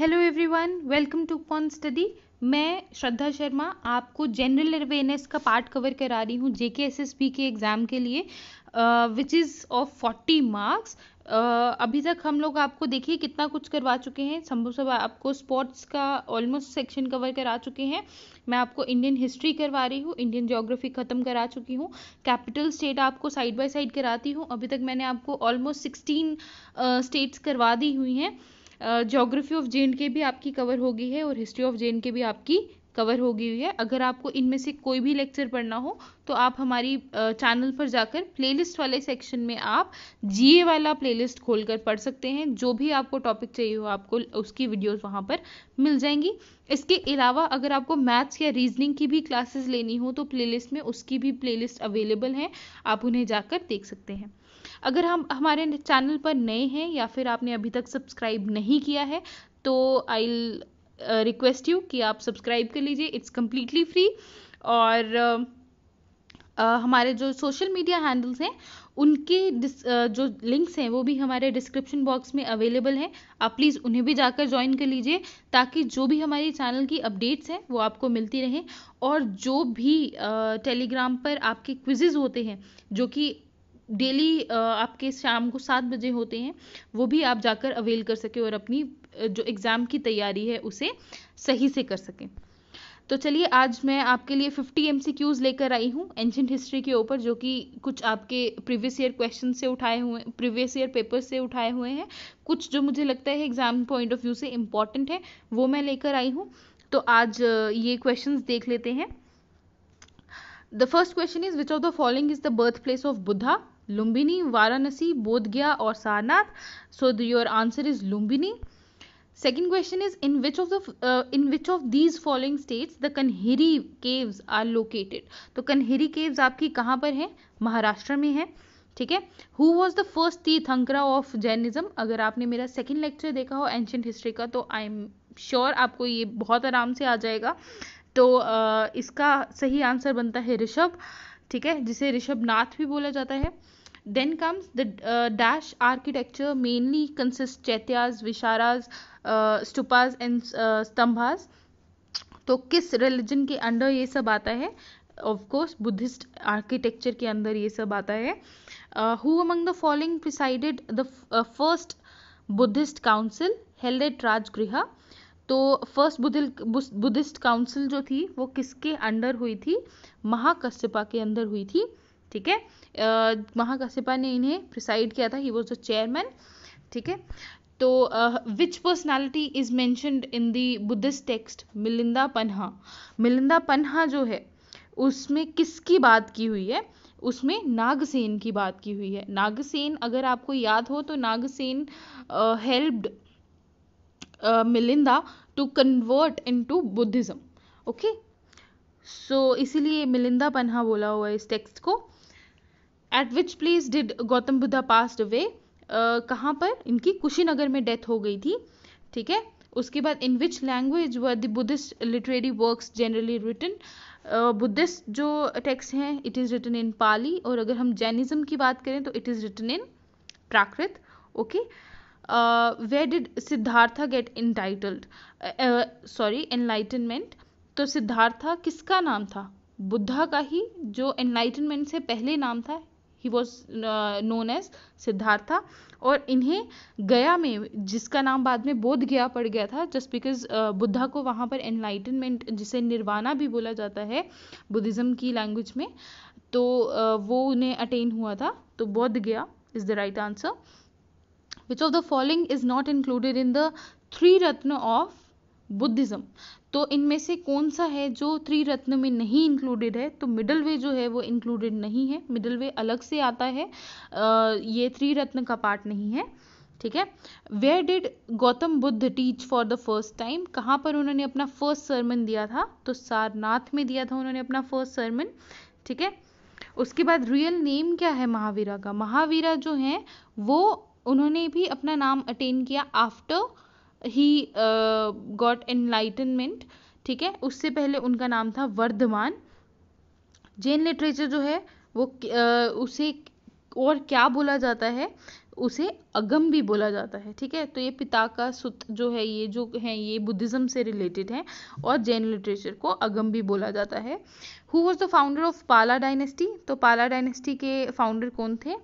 Hello everyone welcome to con study मैं श्रद्धा शर्मा आपको general awareness का पार्ट कवर करा रही हूँ जेके एस के एग्ज़ाम के लिए which is of forty marks अभी तक हम लोग आपको देखिए कितना कुछ करवा चुके हैं संभव सब आपको स्पोर्ट्स का ऑलमोस्ट सेक्शन कवर करा चुके हैं मैं आपको इंडियन हिस्ट्री करवा रही हूँ इंडियन ज्योग्राफी ख़त्म करा चुकी हूँ कैपिटल स्टेट आपको साइड बाय साइड कराती हूँ अभी तक मैंने आपको ऑलमोस्ट सिक्सटीन स्टेट्स करवा दी हुई हैं ज्योग्राफी ऑफ जे एंड के भी आपकी कवर हो गई है और हिस्ट्री ऑफ जे एंड के भी आपकी कवर हो गई हुई है अगर आपको इनमें से कोई भी लेक्चर पढ़ना हो तो आप हमारी चैनल पर जाकर प्लेलिस्ट वाले सेक्शन में आप जीए वाला प्लेलिस्ट खोलकर पढ़ सकते हैं जो भी आपको टॉपिक चाहिए हो आपको उसकी वीडियोस वहां पर मिल जाएंगी इसके अलावा अगर आपको मैथ्स या रीजनिंग की भी क्लासेस लेनी हो तो प्ले में उसकी भी प्ले अवेलेबल है आप उन्हें जाकर देख सकते हैं अगर हम हमारे चैनल पर नए हैं या फिर आपने अभी तक सब्सक्राइब नहीं किया है तो आई रिक्वेस्ट uh, यू कि आप सब्सक्राइब कर लीजिए इट्स कम्प्लीटली फ्री और uh, uh, हमारे जो सोशल मीडिया हैंडल्स हैं उनके जो लिंक्स हैं वो भी हमारे डिस्क्रिप्शन बॉक्स में अवेलेबल हैं आप प्लीज़ उन्हें भी जाकर ज्वाइन कर लीजिए ताकि जो भी हमारे चैनल की अपडेट्स हैं वो आपको मिलती रहें और जो भी टेलीग्राम पर आपके क्विजेज होते हैं जो कि डेली आपके शाम को सात बजे होते हैं वो भी आप जाकर अवेल कर सके और अपनी जो एग्ज़ाम की तैयारी है उसे सही से कर सकें तो चलिए आज मैं आपके लिए 50 एम लेकर आई हूँ एंशंट हिस्ट्री के ऊपर जो कि कुछ आपके प्रीवियस ईयर क्वेश्चन से उठाए हुए प्रीवियस ईयर पेपर से उठाए हुए हैं कुछ जो मुझे लगता है एग्जाम पॉइंट ऑफ व्यू से इम्पॉर्टेंट है वो मैं लेकर आई हूँ तो आज ये क्वेश्चन देख लेते हैं the first question is which of the following is the birth place of Buddha Lumbini Varanasi Bodhgaya और Sarnath so your answer is Lumbini second question is in which of the in which of these following following the the caves are located तो Kanheri caves आपकी कहाँ पर है महाराष्ट्र में है ठीक है who was the first Tirthankara of Jainism अगर आपने मेरा सेकेंड लेक्चर देखा हो एंशंट हिस्ट्री का तो आई एम श्योर आपको ये बहुत आराम से आ जाएगा तो आ, uh, इसका सही आंसर बनता है ऋषभ ठीक है जिसे ऋषभ नाथ भी बोला जाता है Then comes the uh, dash architecture, mainly consists chetyas, visharas, uh, stupas, and uh, stambhas. तो किस रिलीजन के अंडर ये सब आता है ऑफकोर्स बुद्धिस्ट आर्किटेक्चर के अंदर ये सब आता है who among the following presided the first Buddhist council held at Rajagriha तो फर्स्ट बुद्धिस्ट काउंसिल जो थी वो किसके अंडर हुई थी महाकश्यपा के अंदर हुई थी ठीक है महाकश्यपा ने इन्हें प्रिसाइड किया था ही वॉज द चेयरमैन ठीक है तो which personality is mentioned in the Buddhist text Milinda Panha Milinda Panha जो है उसमें किसकी बात की हुई है उसमें नागसेन की बात की हुई है नागसेन अगर आपको याद हो तो Nagasena helped Milinda to convert into Buddhism okay so इसीलिए मिलिंदा पन्हा बोला हुआ है इस टेक्स्ट को at which place did Gautama Buddha passed away कहाँ पर इनकी कुशीनगर में डेथ हो गई थी ठीक है उसके बाद in which language were the Buddhist literary work generally written Buddhist जो टेक्स्ट हैं it is written in Pali और अगर हम जैनिज़्म की बात करें तो it is written in Prakrit okay where did Siddhartha get titled sorry enlightenment तो सिद्धार्था किसका नाम था बुद्धा का ही जो एनलाइटनमेंट से पहले नाम था he was known as Siddhartha और इन्हें गया में जिसका नाम बाद में बोध गया पड़ गया था जस्ट बिकॉज uh, बुद्धा को वहाँ पर एनलाइटनमेंट जिसे निर्वाणा भी बोला जाता है बुद्धिज़्म की लैंग्वेज में तो uh, वो उन्हें अटेन हुआ था तो Bodh Gaya is the right answer which of the following is not included in the three ratna of Buddhism तो इनमें से कौन सा है जो रत्न में नहीं इंक्लूडेड है तो मिडल वे जो है वो इंक्लूडेड नहीं है मिडल वे अलग से आता है ये रत्न का पार्ट नहीं है ठीक है where did Gautama Buddha teach for the first time कहाँ पर उन्होंने अपना फर्स्ट सर्मन दिया था तो सारनाथ में दिया था उन्होंने अपना फर्स्ट सर्मन ठीक है उसके बाद रियल नेम क्या है महावीरा का महावीरा जो है वो उन्होंने भी अपना नाम अटेन किया आफ्टर ही गॉट एनलाइटनमेंट ठीक है उससे पहले उनका नाम था वर्धमान जैन लिटरेचर जो है वो uh, उसे और क्या बोला जाता है उसे अगम भी बोला जाता है ठीक है तो ये पिता का सुत जो है ये जो है ये बुद्धिज्म से रिलेटेड है और जैन लिटरेचर को अगम भी बोला जाता है who was the founder of Pala dynasty तो पाला डायनेस्टी के फाउंडर कौन थे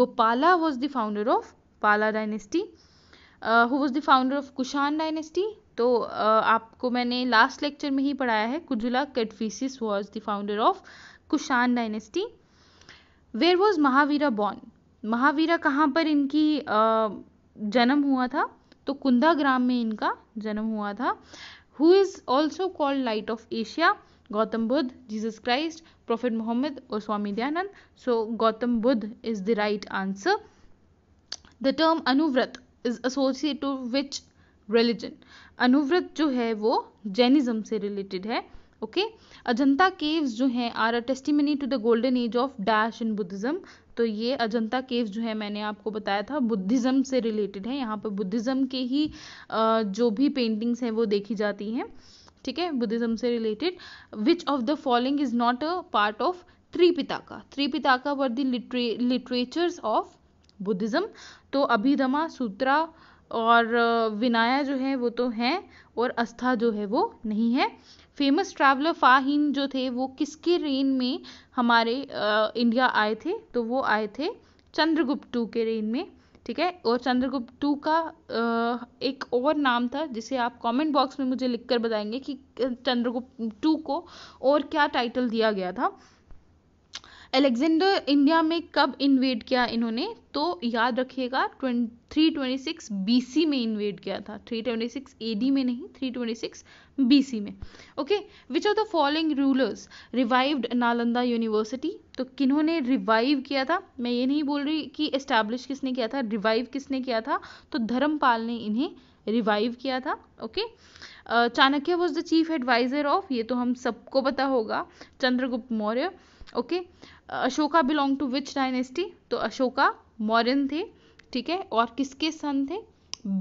Gopala was the founder of Pala dynasty who was the founder of Kushan dynasty तो uh, आपको मैंने लास्ट लेक्चर में ही पढ़ाया है Kujula Kadphises was the founder of Kushan dynasty where was Mahavira born Mahavira कहाँ पर इनकी uh, जन्म हुआ था तो कुंदा ग्राम में इनका जन्म हुआ था who is also called light of Asia Gautama Buddha Jesus Christ prophet Muhammad और Swami Dayanand so Gautama Buddha is the right answer the term Anuvrat is associate which religion Anuvrat जो है वो जैनिज्म से रिलेटेड है ओके अजंता केव्स जो हैं are a testimony to the golden age of dash in Buddhism तो ये अजंता केव्स जो है मैंने आपको बताया था बुद्धिज्म से रिलेटेड है यहाँ पर बुद्धिज्म के ही जो भी पेंटिंग्स हैं वो देखी जाती हैं ठीक है बुद्धिज्म से related which of the following is not a part of Tripitaka Tripitaka were the three literatures of Buddhism तो अभिधमा सूत्रा और विनाया जो है वो तो हैं और अस्था जो है वो नहीं है फेमस ट्रैवलर फाहिन जो थे वो किसके रेन में हमारे आ, इंडिया आए थे तो वो आए थे चंद्रगुप्त टू के रेन में ठीक है और चंद्रगुप्त टू का आ, एक और नाम था जिसे आप कमेंट बॉक्स में मुझे लिखकर बताएंगे कि चंद्रगुप्त टू को और क्या टाइटल दिया गया था अलेक्जेंडर इंडिया में कब इन्वेड किया इन्होंने तो याद रखिएगा three twenty six B C में इन्वेड किया था three twenty six A D में नहीं three twenty six B C में okay which are the following rulers revived Nalanda university तो किन्होंने रिवाइव किया था मैं ये नहीं बोल रही कि एस्टैब्लिश किसने किया था रिवाइव किसने किया था तो धर्मपाल ने इन्हें रिवाइव किया था okay Chanakya was the chief advisor of ये तो हम सबको पता होगा Chandragupta Maurya okay okay? Ashoka belong to which dynasty तो अशोका मौर्यन थे ठीक है और किसके सन थे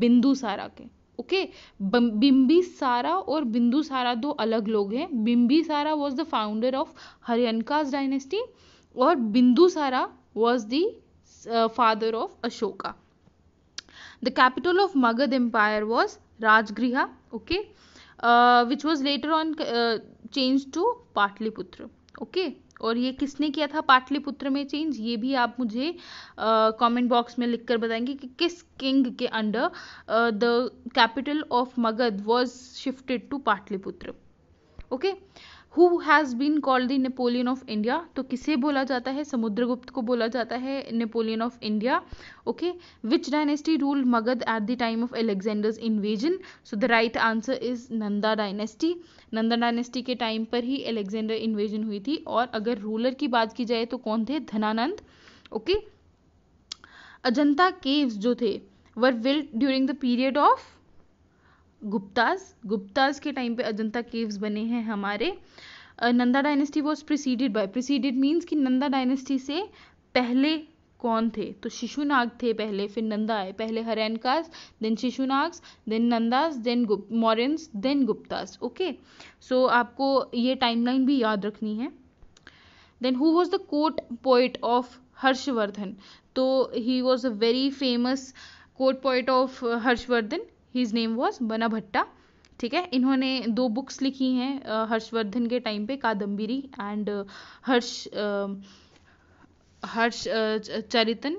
बिंदुसारा के ओके सारा और बिंदु सारा दो अलग लोग हैं सारा was the founder of Haryankas dynasty और Bindusara was the father of Ashoka the capital of Magadha empire was Rajagriha okay which was later on change to Pataliputra okay और ये किसने किया था पाटलिपुत्र में चेंज ये भी आप मुझे कमेंट बॉक्स में लिखकर बताएंगे कि किस किंग के under the capital of Magadha was shifted to Pataliputra okay okay? Who has been called the Napoleon of India तो किसे बोला जाता है समुद्रगुप्त को बोला जाता है Napoleon of India okay which dynasty ruled Magadha at the time of Alexander's invasion so the right answer is Nanda dynasty Nanda dynasty के टाइम पर ही एलेक्जेंडर इन्वेजन हुई थी और अगर रूलर की बात की जाए तो कौन थे Dhanananda okay okay? Ajanta caves जो थे were build during the period of Guptas Guptas के टाइम पे अजंता केव्स बने हैं हमारे Nanda dynasty was preceded by preceded means कि नंदा डायनेस्टी से पहले कौन थे तो शिशुनाग थे पहले फिर नंदा आए पहले Haryankas then Shishunagas then Nandas then गुप Mauryans then Guptas okay so आपको ये टाइमलाइन भी याद रखनी है then who was the court poet of Harshavardhana तो he was a very famous court poet of Harshavardhana his name was Bana Bhatta ठीक है इन्होंने दो बुक्स लिखी हैं हर्षवर्धन के टाइम पे कादम्बिरी एंड हर्ष हर्ष चरितन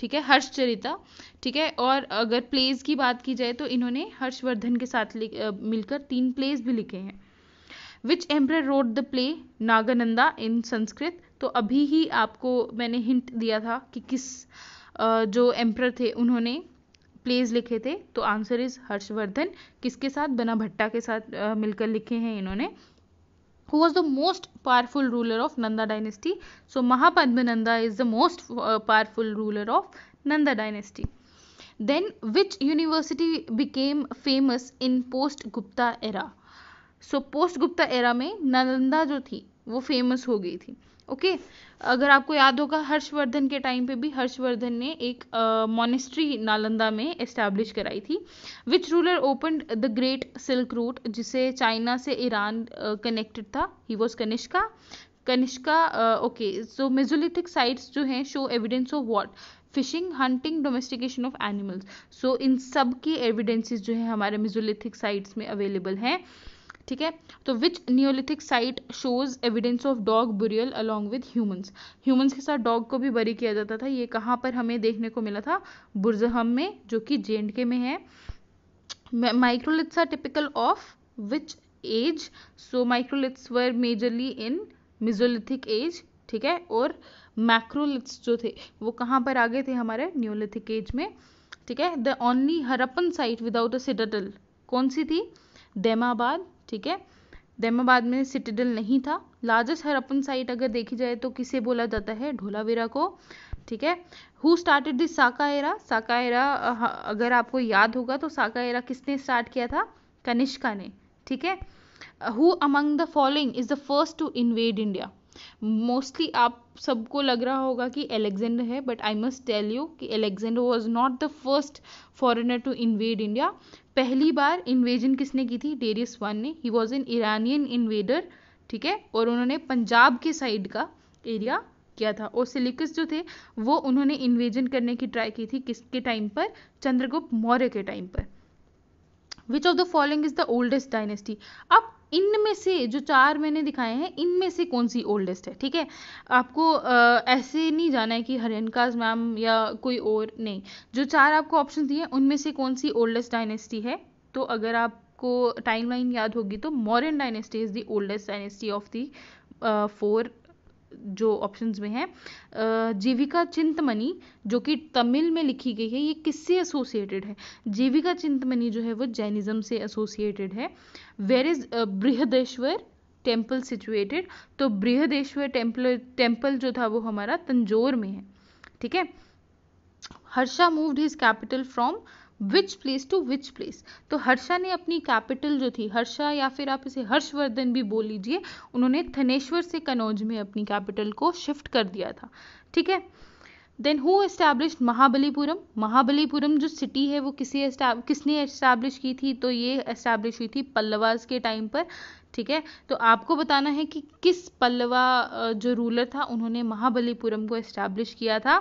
ठीक है चरिता ठीक है और अगर प्लेज की बात की जाए तो इन्होंने हर्षवर्धन के साथ मिलकर तीन प्लेज भी लिखे हैं which emperor wrote the play Nagananda in Sanskrit तो अभी ही आपको मैंने हिंट दिया था कि किस जो एम्पर थे उन्होंने प्लेज लिखे थे तो आंसर इज हर्षवर्धन किसके साथ बना भट्टा के साथ आ, मिलकर लिखे हैं इन्होंने who was the most powerful ruler of Nanda dynasty so Mahapadma Nanda is the most powerful ruler of Nanda dynasty then which university became famous in post Gupta era so post Gupta era में नंदा जो थी वो फेमस हो गई थी ओके अगर आपको याद होगा हर्षवर्धन के टाइम पे भी हर्षवर्धन ने एक मोनेस्ट्री नालंदा में एस्टैब्लिश कराई थी which ruler open the great silk route जिसे चाइना से ईरान कनेक्टेड था he was Kanishka Kanishka okay so Mesolithic sites जो हैं show evidence of what fishing hunting domestication of animals so इन सब की एविडेंसेस जो है हमारे मेजोलिथिक साइट्स में अवेलेबल हैं ठीक है तो which Neolithic site shows evidence of dog burial along with humans humans के साथ डॉग को भी बरी किया जाता था ये कहाँ पर हमें देखने को मिला था बुरजहम में जो कि जे के में है microliths are typical of which age so microliths were majorly in Mesolithic age ठीक है और मैक्रोलिथ्स जो थे वो कहाँ पर आ गए थे हमारे न्योलिथिक एज में ठीक है the only Harappan site without a citadel कौन सी थी देमाबाद ठीक है दैमाबाद में सिटीडल नहीं था लार्जेस्ट हरप्पन साइट अगर देखी जाए तो किसे बोला जाता है ढोलावीरा को ठीक है who started this Saka era Saka era अगर आपको याद होगा तो साका एरा किसने स्टार्ट किया था कनिष्का ने ठीक है who among the following is the first to invade India mostly आप सबको लग रहा होगा कि एलेक्जेंडर है but I must tell you कि Alexander was not the first foreigner to invade India पहली बार इन्वेजन किसने की थी डेरियस वन ने he was an Iranian invader ठीक है और उन्होंने पंजाब के साइड का एरिया किया था और सिलिकस जो थे वो उन्होंने इन्वेजन करने की ट्राई की थी किसके टाइम पर चंद्रगुप्त मौर्य के टाइम पर which of the following is the oldest dynasty अब इनमें से जो चार मैंने दिखाए हैं इनमें से कौन सी ओल्डेस्ट है ठीक है आपको आ, ऐसे नहीं जाना है कि हरियनकाज मैम या कोई और नहीं जो चार आपको ऑप्शन दिए हैं उनमें से कौन सी ओल्डेस्ट डायनेस्टी है तो अगर आपको टाइमलाइन याद होगी तो Mauryan dynasty is the oldest dynasty of the four जो ऑप्शन में है जीविका चिंतमनी जो कि तमिल में लिखी गई है ये किससे एसोसिएटेड है जीविका चिंतमनी जो है वो जैनिज्म से एसोसिएटेड है where is Brihadeshwara temple situated तो बृहदेश्वर टेम्पल टेम्पल जो था वो हमारा तंजोर में है ठीक है Harsha moved his capital from which place to which place तो हर्षा ने अपनी कैपिटल जो थी हर्षा या फिर आप इसे हर्षवर्धन भी बोल लीजिए उन्होंने थनेश्वर से कनौज में अपनी कैपिटल को शिफ्ट कर दिया था ठीक है then who establish Mahabalipuram Mahabalipuram जो सिटी है वो किसी किसने एस्टैब्लिश की थी तो ये एस्टैब्लिश हुई थी पल्लवाज के टाइम पर ठीक है तो आपको बताना है कि किस पल्लवा जो रूलर था उन्होंने महाबलीपुरम को एस्टैब्लिश किया था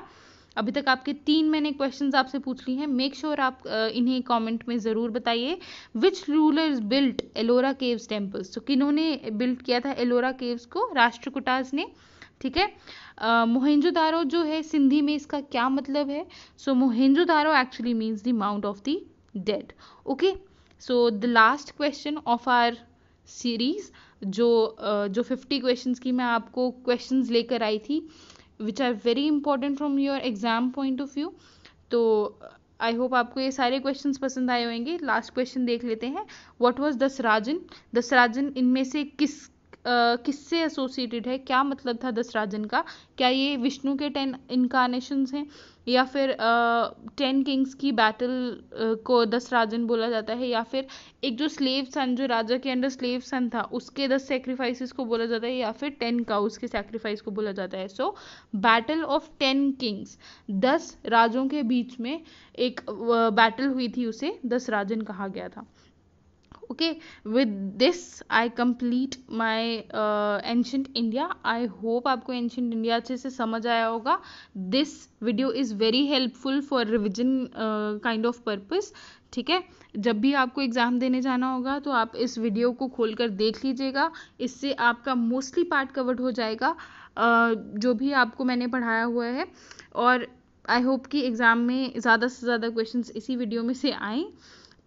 अभी तक आपके तीन मैंने क्वेश्चन आपसे पूछ ली हैं मेक श्योर sure आप इन्हें कॉमेंट में ज़रूर बताइए which rulers built Ellora caves temples तो किन्होंने बिल्ट किया था एलोरा केव्स को राष्ट्रकुटाज ने ठीक है मोहेंजोदारो जो है सिंधी में इसका क्या मतलब है so Mohenjodaro actually means the mount of the dead okay so the last question of our series जो जो फिफ्टी क्वेश्चंस की मैं आपको क्वेश्चंस लेकर आई थी which are very important from your exam point of view तो आई होप आपको ये सारे क्वेश्चन पसंद आए होंगे लास्ट क्वेश्चन देख लेते हैं वॉट वॉज दसराजन दसराजन इनमें से किस किससे एसोसिएटेड है क्या मतलब था दस राजन का क्या ये विष्णु के टेन इनकारनेशन हैं या फिर टेन किंग्स की बैटल को दस राजन बोला जाता है या फिर एक जो स्लेव सन जो राजा के अंडर स्लेव सन था उसके दस सेक्रीफाइसिस को बोला जाता है या फिर टेन काउस के सेक्रीफाइस को बोला जाता है so battle of ten kings दस राजों के बीच में एक बैटल हुई थी उसे दस राजन कहा गया था okay with this I complete my ancient India I hope आपको एंशंट इंडिया अच्छे से समझ आया होगा this video is very helpful for revision kind of purpose ठीक है जब भी आपको एग्ज़ाम देने जाना होगा तो आप इस वीडियो को खोलकर देख लीजिएगा इससे आपका मोस्टली पार्ट कवर्ड हो जाएगा uh, जो भी आपको मैंने पढ़ाया हुआ है और आई होप कि एग्ज़ाम में ज़्यादा से ज़्यादा क्वेश्चंस इसी वीडियो में से आएँ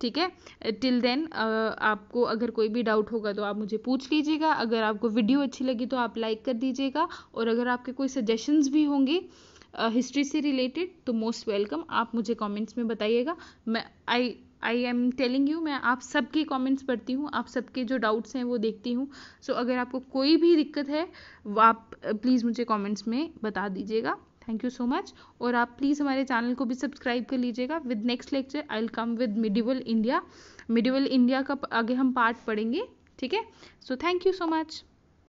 ठीक है टिल देन आपको अगर कोई भी डाउट होगा तो आप मुझे पूछ लीजिएगा अगर आपको वीडियो अच्छी लगी तो आप लाइक कर दीजिएगा और अगर आपके कोई सजेशंस भी होंगे हिस्ट्री uh, से रिलेटेड तो मोस्ट वेलकम आप मुझे कमेंट्स में बताइएगा मैं I I am telling you मैं आप सबके कमेंट्स पढ़ती हूँ आप सबके जो डाउट्स हैं वो देखती हूँ सो so, अगर आपको कोई भी दिक्कत है आप प्लीज़ मुझे कमेंट्स में बता दीजिएगा थैंक यू सो मच और आप प्लीज़ हमारे चैनल को भी सब्सक्राइब कर लीजिएगा with next lecture I will come with medieval India medieval India का आगे हम पार्ट पढ़ेंगे ठीक है so thank you so much